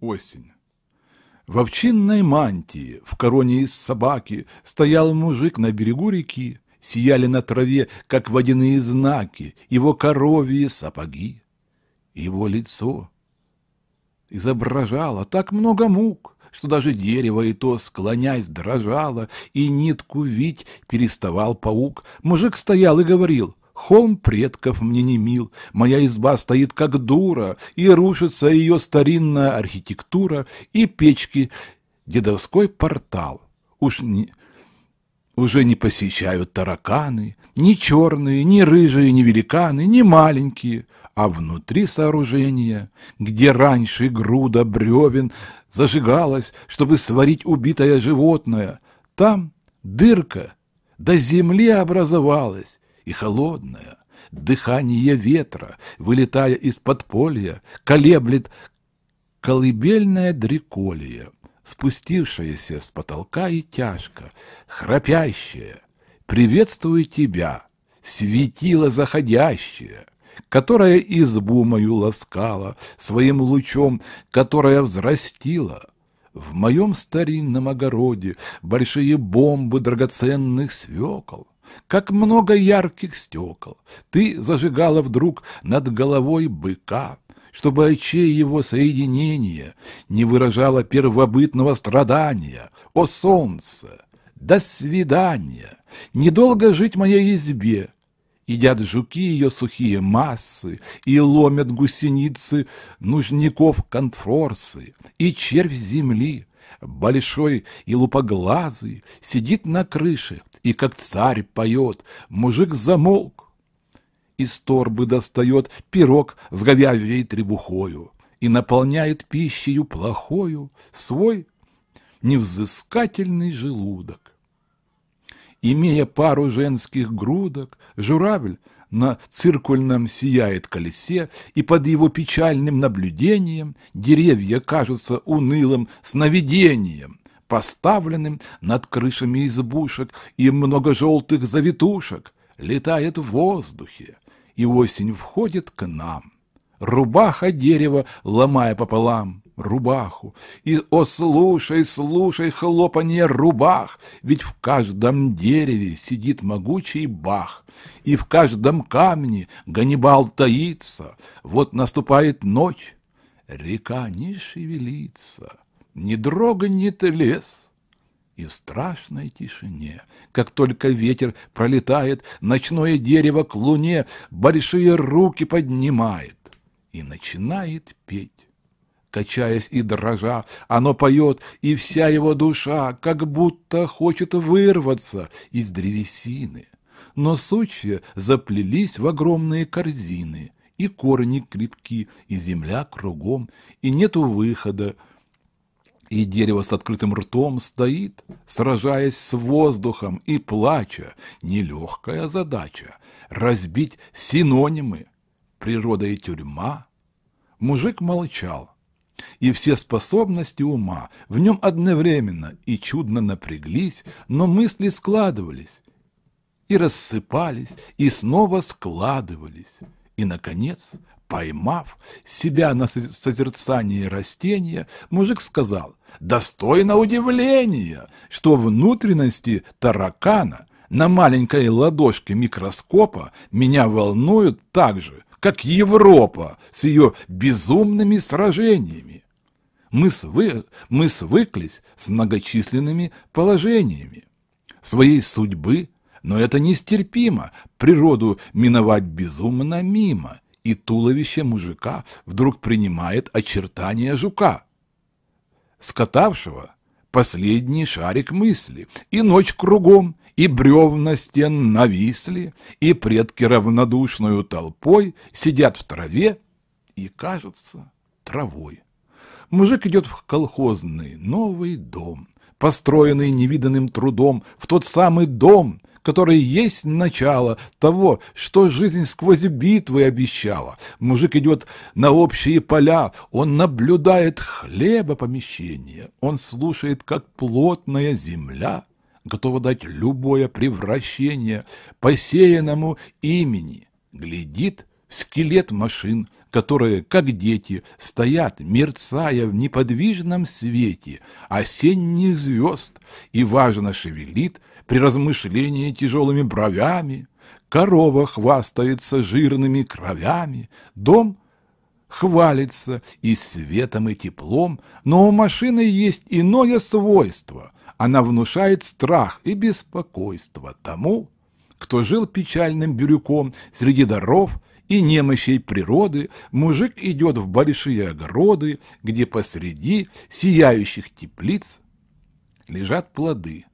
Осень. В овчинной мантии, в короне из собаки, стоял мужик на берегу реки, сияли на траве, как водяные знаки, его коровьи сапоги, его лицо. Изображало так много мук, что даже дерево и то, склонясь, дрожало, и нитку вить переставал паук. Мужик стоял и говорил, Холм предков мне не мил, моя изба стоит как дура, и рушится ее старинная архитектура и печки, дедовской портал. Уж не, уже не посещают тараканы, ни черные, ни рыжие, ни великаны, ни маленькие, а внутри сооружения, где раньше груда бревен зажигалась, чтобы сварить убитое животное, там дырка до земли образовалась, и холодное. Дыхание ветра, вылетая из подполья, колеблет колыбельная дреколие, спустившаяся с потолка и тяжко, храпящая, Приветствую тебя, светило заходящее которое избу мою ласкала своим лучом, которое взрастило В моем старинном огороде большие бомбы драгоценных свекол, как много ярких стекол. Ты зажигала вдруг над головой быка, чтобы очей его соединения не выражало первобытного страдания. О солнце! До свидания! Недолго жить моей избе! Едят жуки ее сухие массы, и ломят гусеницы нужников конфорсы, и червь земли, большой и лупоглазый, сидит на крыше и как царь поет, мужик замолк. Из торбы достает пирог с говяжьей требухою и наполняет пищею плохою свой невзыскательный желудок. Имея пару женских грудок, журавль на циркульном сияет колесе, и под его печальным наблюдением деревья кажутся унылым сновидением, поставленным над крышами избушек и много желтых завитушек, летает в воздухе, и осень входит к нам. Рубаха дерева, ломая пополам, рубаху. И, о, слушай, слушай, хлопанье рубах, ведь в каждом дереве сидит могучий бах, и в каждом камне Ганнибал таится. Вот наступает ночь, река не шевелится, не дрогнет лес. И в страшной тишине, как только ветер пролетает, ночное дерево к луне большие руки поднимает и начинает петь качаясь и дрожа. Оно поет, и вся его душа как будто хочет вырваться из древесины. Но сучья заплелись в огромные корзины, и корни крепки, и земля кругом, и нету выхода. И дерево с открытым ртом стоит, сражаясь с воздухом и плача. Нелегкая задача — разбить синонимы «природа и тюрьма». Мужик молчал, и все способности ума в нем одновременно и чудно напряглись, но мысли складывались, и рассыпались, и снова складывались. И, наконец, поймав себя на созерцании растения, мужик сказал, «Достойно удивления, что внутренности таракана на маленькой ладошке микроскопа меня волнуют так же, как Европа с ее безумными сражениями. Мы, свы... мы свыклись с многочисленными положениями своей судьбы, но это нестерпимо, природу миновать безумно мимо, и туловище мужика вдруг принимает очертания жука, скатавшего последний шарик мысли, и ночь кругом, и бревна стен нависли, и предки равнодушную толпой сидят в траве и, кажется, травой. Мужик идет в колхозный новый дом, построенный невиданным трудом, в тот самый дом, который есть начало того, что жизнь сквозь битвы обещала. Мужик идет на общие поля, он наблюдает хлеба помещение, он слушает, как плотная земля готова дать любое превращение посеянному имени, глядит скелет машин, которые, как дети, стоят, мерцая в неподвижном свете осенних звезд и важно шевелит при размышлении тяжелыми бровями, корова хвастается жирными кровями, дом хвалится и светом, и теплом, но у машины есть иное свойство. Она внушает страх и беспокойство тому, кто жил печальным бюрюком среди даров и немощей природы мужик идет в большие огороды, где посреди сияющих теплиц лежат плоды,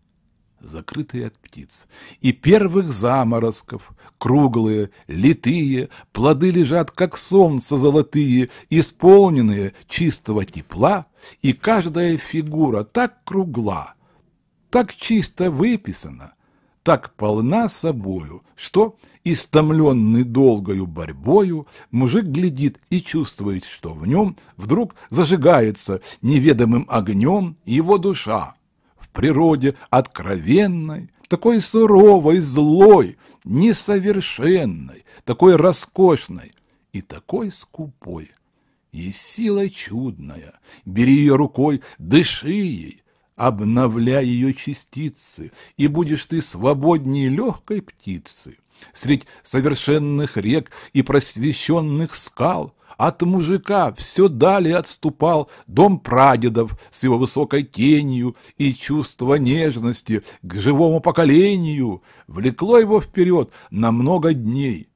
закрытые от птиц, и первых заморозков, круглые, литые, плоды лежат, как солнце золотые, исполненные чистого тепла, и каждая фигура так кругла, так чисто выписана, так полна собою, что, истомленный долгою борьбою, мужик глядит и чувствует, что в нем вдруг зажигается неведомым огнем его душа. В природе откровенной, такой суровой, злой, несовершенной, такой роскошной и такой скупой. И сила чудная, бери ее рукой, дыши ей, обновляй ее частицы, и будешь ты свободнее легкой птицы, средь совершенных рек и просвещенных скал. От мужика все далее отступал дом прадедов с его высокой тенью и чувство нежности к живому поколению влекло его вперед на много дней.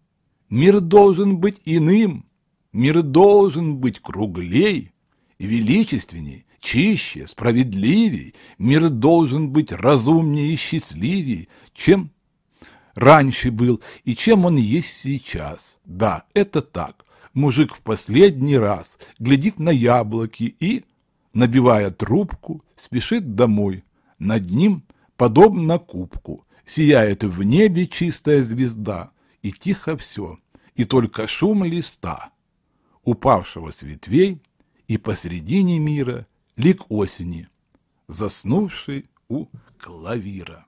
Мир должен быть иным, мир должен быть круглей и величественней, чище, справедливей, мир должен быть разумнее и счастливей, чем раньше был и чем он есть сейчас. Да, это так. Мужик в последний раз глядит на яблоки и, набивая трубку, спешит домой. Над ним, подобно кубку, сияет в небе чистая звезда, и тихо все, и только шум листа, упавшего с ветвей, и посредине мира лик осени, заснувший у клавира.